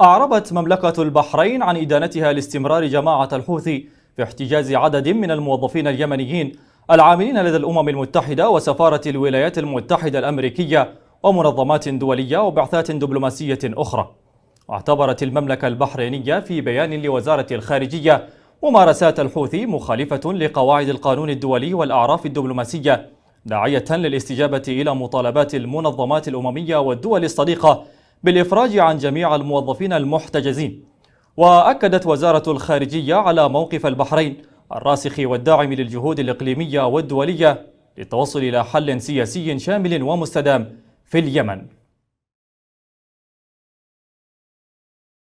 أعربت مملكة البحرين عن إدانتها لاستمرار جماعة الحوثي في احتجاز عدد من الموظفين اليمنيين العاملين لدى الأمم المتحدة وسفارة الولايات المتحدة الأمريكية ومنظمات دولية وبعثات دبلوماسية أخرى اعتبرت المملكة البحرينية في بيان لوزارة الخارجية ممارسات الحوثي مخالفة لقواعد القانون الدولي والأعراف الدبلوماسية داعية للاستجابة إلى مطالبات المنظمات الأممية والدول الصديقة بالإفراج عن جميع الموظفين المحتجزين وأكدت وزارة الخارجية على موقف البحرين الراسخ والداعم للجهود الإقليمية والدولية للتوصل إلى حل سياسي شامل ومستدام في اليمن